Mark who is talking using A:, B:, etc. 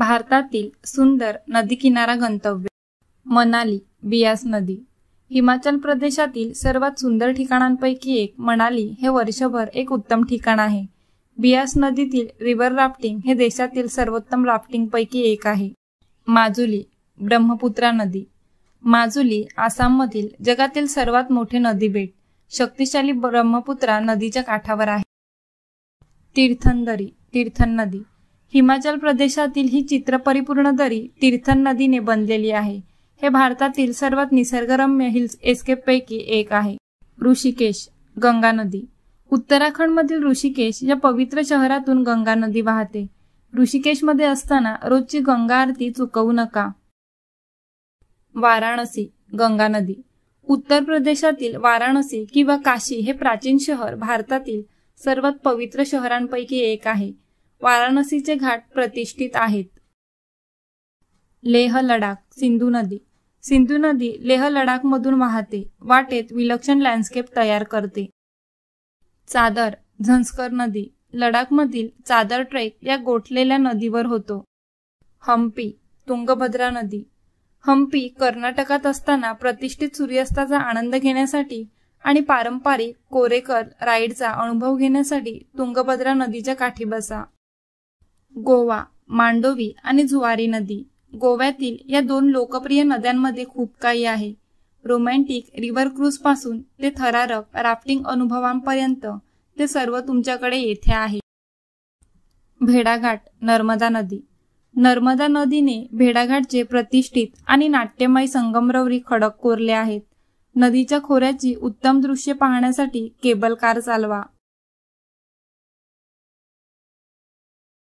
A: भारतातील सुंदर नदीकिनारा गंतव्य मनाली बियास नदी हिमाचल प्रदेशातील सर्वात सुंदर ठिकाणांपैकी एक मनाली हे वर्षभर एक उत्तम ठिकाण आहे बियास नदीतील रिव्हर राफ्टिंग हे देशातील सर्वोत्तम राफ्टिंगपैकी एक आहे माजुली ब्रह्मपुत्रा नदी माजुली आसाममधील जगातील सर्वात मोठे नदी शक्तिशाली ब्रह्मपुत्रा नदीच्या काठावर आहे तीर्थंदरी तीर्थन नदी हिमाचल प्रदेशातील ही चित्रपरिपूर्ण दरी तीर्थन नदीने बनलेली आहे हे भारतातील सर्वात निसर्गरम्य हिल्स एस्केपपैकी एक आहे ऋषिकेश गंगा नदी मधील ऋषिकेश या पवित्र शहरातून गंगा नदी वाहते ऋषिकेशमध्ये असताना रोजची गंगा आरती चुकवू नका वाराणसी गंगा नदी उत्तर प्रदेशातील वाराणसी किंवा काशी हे प्राचीन शहर भारतातील सर्वात पवित्र शहरांपैकी एक आहे वाराणसीचे घाट प्रतिष्ठित आहेत लेह लडाख सिंधू नदी सिंधू नदी लेह लडाखमधून वाहते वाटेत विलक्षण लँडस्केप तयार करते चादर झंस्कर नदी लडाखमधील चादर ट्रेक या गोठलेल्या नदीवर होतो हम्पी तुंगभद्रा नदी हम्पी कर्नाटकात असताना प्रतिष्ठित सूर्यास्ताचा आनंद घेण्यासाठी आणि पारंपरिक कोरेकर राईडचा अनुभव घेण्यासाठी तुंगभद्रा नदीच्या काठी बसा गोवा मांडोवी आणि जुवारी नदी गोव्यातील या दोन लोकप्रिय नद्यांमध्ये खूप काही आहे रोमॅन्टिक रिव्हर क्रूज पासून ते थरारक राफ्टिंग अनुभवांपर्यंत ते सर्व तुमच्याकडे येथे आहे भेडाघाट नर्मदा नदी नर्मदा नदीने भेडाघाटचे प्रतिष्ठित आणि नाट्यमय संगमरवरी खडक कोरले आहेत नदीच्या खोऱ्याची उत्तम दृश्य पाहण्यासाठी केबल कार चालवा